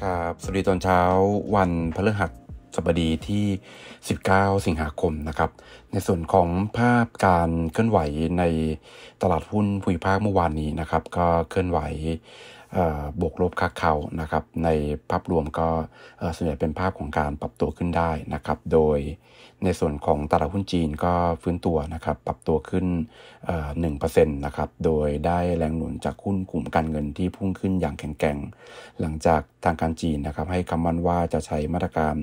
ครับสวัสดีตอนเช้าวันพฤหัสสบปดีที่ 19 สิงหาคมนะครับ ในส่วนของภาพการเคลื่อนไหวในตลาดหุ้นภูมิภาคเมื่อวานนี้นะครับ ก็เคลื่อนไหวบวกลบค่าเขานะครับ ในภาพรวมก็ส่วนใหญ่เป็นภาพของการปรับตัวขึ้นได้นะครับ โดย ในส่วนของตลาดหุ้นจีนก็ฟื้นตัวนะครับ ปรับตัวขึ้นหนะครับ โดยได้แรงหนุนจากหุ้นกลุ่มการเงินที่พุ่งขึ้นอย่างแข็งแกร่ง หลังจากทางการจีนนะครับให้คำมั่นว่าจะใช้มาตรการ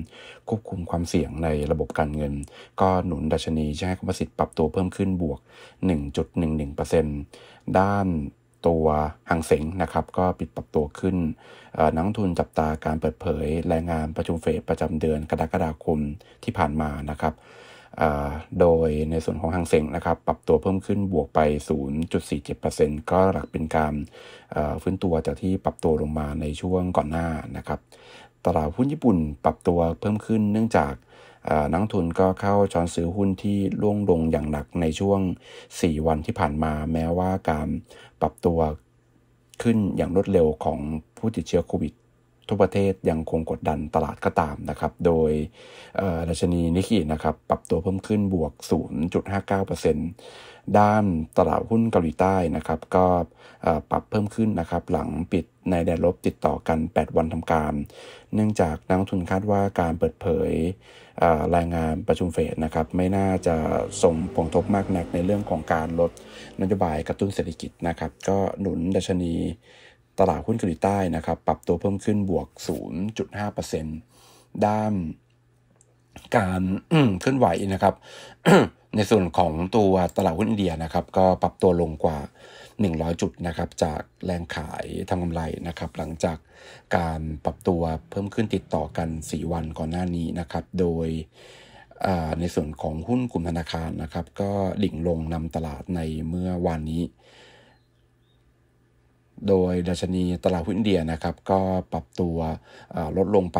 ควบคุมความเสี่ยงในระบบการเงิน ก็หนุนดัชนีใช้คำประสิทธิ์ปรับตัวเพิ่มขึ้นบวก1.11%ด้านตัวหางเสงนะครับก็ปิดปรับตัวขึ้น นักทุนจับตาการเปิดเผยรายงานประชุมเฟดประจำเดือนกรกฎาคมที่ผ่านมานะครับโดยในส่วนของหางเสงนะครับปรับตัวเพิ่มขึ้นบวกไป 0.47%ก็หลักเป็นการฟื้นตัวจากที่ปรับตัวลงมาในช่วงก่อนหน้านะครับ ตลาดหุ้นญี่ปุ่นปรับตัวเพิ่มขึ้นเนื่องจากนักทุนก็เข้าช้อนซื้อหุ้นที่ล่วงลงอย่างหนักในช่วง 4 วันที่ผ่านมาแม้ว่าการปรับตัวขึ้นอย่างรวดเร็วของผู้ติดเชื้อโควิดทุกประเทศยังคงกดดันตลาดก็ตามนะครับ โดยดัชนีนิกเกิลนะครับ ปรับตัวเพิ่มขึ้นบวก 0.59%ด้านตลาดหุ้นเกาหลีใต้นะครับ ก็ปรับเพิ่มขึ้นนะครับ หลังปิดในแดนลบติดต่อกัน 8 วันทำการ เนื่องจากนักทุนคาดว่าการเปิดเผยรายงานประชุมเฟดนะครับ ไม่น่าจะส่งผลทบมากนักในเรื่องของการลดนโยบายกระตุ้นเศรษฐกิจนะครับ ก็หนุนดัชนีตลาดหุ้นเกาหลีใต้นะครับ ปรับตัวเพิ่มขึ้นบวก 0.5%ด้านการเคลื่อนไหวนะครับ ในส่วนของตัวตลาดหุ้นอินเดียนะครับ ก็ปรับตัวลงกว่า 100 จุดนะครับ จากแรงขายทำกำไรนะครับ หลังจากการปรับตัวเพิ่มขึ้นติดต่อกัน 4 วันก่อนหน้านี้นะครับ โดยในส่วนของหุ้นกลุ่มธนาคารนะครับ ก็ดิ่งลงนำตลาดในเมื่อวานนี้โดยดัชนีตลาดหุ้นอินเดียนะครับ ก็ปรับตัวลดลงไป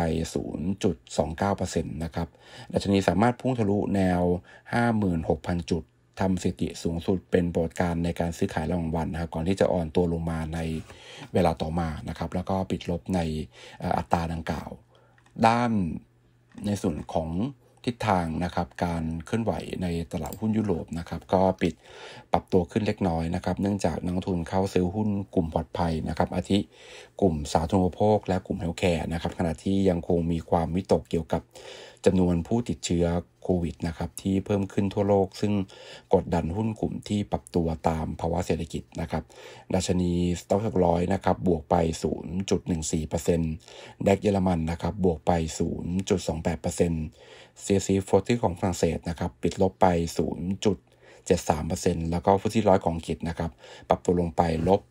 0.29%นะครับดัชนีสามารถพุ่งทะลุแนว 56,000 จุดทำสถิติสูงสุดเป็นบทการในการซื้อขายรางวัลนะครับก่อนที่จะอ่อนตัวลงมาในเวลาต่อมานะครับ แล้วก็ปิดลบในอัตราดังกล่าว ด้านในส่วนของทิศทางนะครับการเคลื่อนไหวในตลาดหุ้นยุโรปนะครับก็ปิดปรับตัวขึ้นเล็กน้อยนะครับเนื่องจากนักทุนเข้าซื้อหุ้นกลุ่มปลอดภัยนะครับอาทิกลุ่มสาธารณูปโภคและกลุ่มเฮลท์แคร์นะครับขณะที่ยังคงมีความวิตกเกี่ยวกับ จำนวนผู้ติดเชื้อโควิดนะครับที่เพิ่มขึ้นทั่วโลกซึ่งกดดันหุ้นกลุ่มที่ปรับตัวตามภาวะเศรษฐกิจนะครับดัชนีสต็อกักร้อยนะครับบวกไป 0.14%แดกเยอรมันนะครับบวกไป 0.28%ซีซีโฟรีของฝรั่งเศสนะครับปิดลบไป 0 0.73%แล้วก็ฟุตซี่ร้อยของกิจนะครับ ปรับตัวลงไปลบ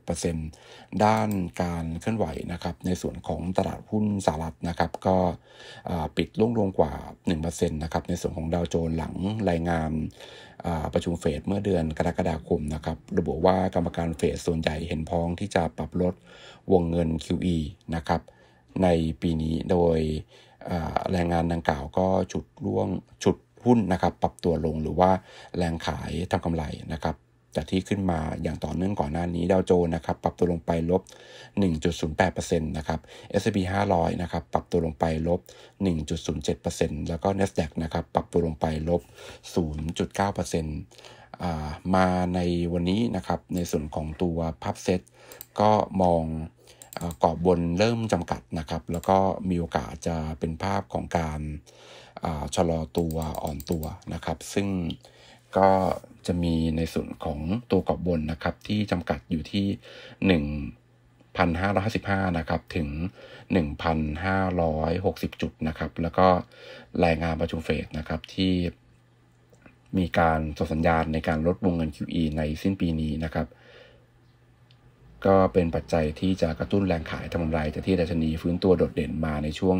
0.16%ด้านการเคลื่อนไหวนะครับในส่วนของตลาดหุ้นสหรัฐนะครับก็ปิดลงลงกว่า 1%นะครับในส่วนของดาวโจนส์หลังรายงานประชุมเฟดเมื่อเดือนกรกฎาคมนะครับระบุว่ากรรมการเฟดส่วนใหญ่เห็นพ้องที่จะปรับลดวงเงิน QE นะครับในปีนี้โดยรายงานดังกล่าวก็จุดร่วงจุดหุ้นนะครับปรับตัวลงหรือว่าแรงขายทำกำไรนะครับจากที่ขึ้นมาอย่างต่อเนื่องก่อนหน้านี้ดาวโจนนะครับปรับตัวลงไปลบ 1.08%นะครับ S&P 500นะครับปรับตัวลงไปลบ1.07%แล้วก็ NASDAQ นะครับปรับตัวลงไปลบ 0.9%มาในวันนี้นะครับในส่วนของตัวพับเซตก็มองกรอบบนเริ่มจำกัดนะครับ แล้วก็มีโอกาสจะเป็นภาพของการชะลอตัวอ่อนตัวนะครับ ซึ่งก็จะมีในส่วนของตัวกรอบบนนะครับ ที่จำกัดอยู่ที่ 1,555 นะครับ ถึง 1,560 จุดนะครับ แล้วก็รายงานประชุมเฟดนะครับ ที่มีการส่งสัญญาณในการลดวงเงิน QE ในสิ้นปีนี้นะครับก็เป็นปัจจัยที่จะกระตุ้นแรงขายทำกำไรจากที่ดัชนีฟื้นตัวโดดเด่นมาในช่วง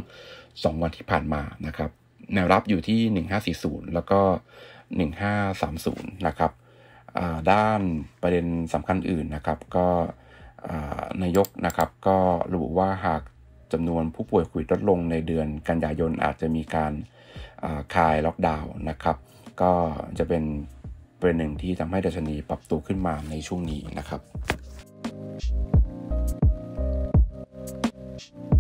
2 วันที่ผ่านมานะครับ แนวรับอยู่ที่ 1540 แล้วก็1530 นะครับด้านประเด็นสำคัญอื่นนะครับ ก็นายกนะครับ ก็ระบุว่าหากจำนวนผู้ป่วยคุิดลดลง ในเดือนกันยายนอาจจะมีการคลายล็อกดาวน์นะครับ ก็จะเป็นเป็นหนึ่งที่ทำให้ดัชนีปรับตัวขึ้นมาในช่วงนี้นะครับ Thank you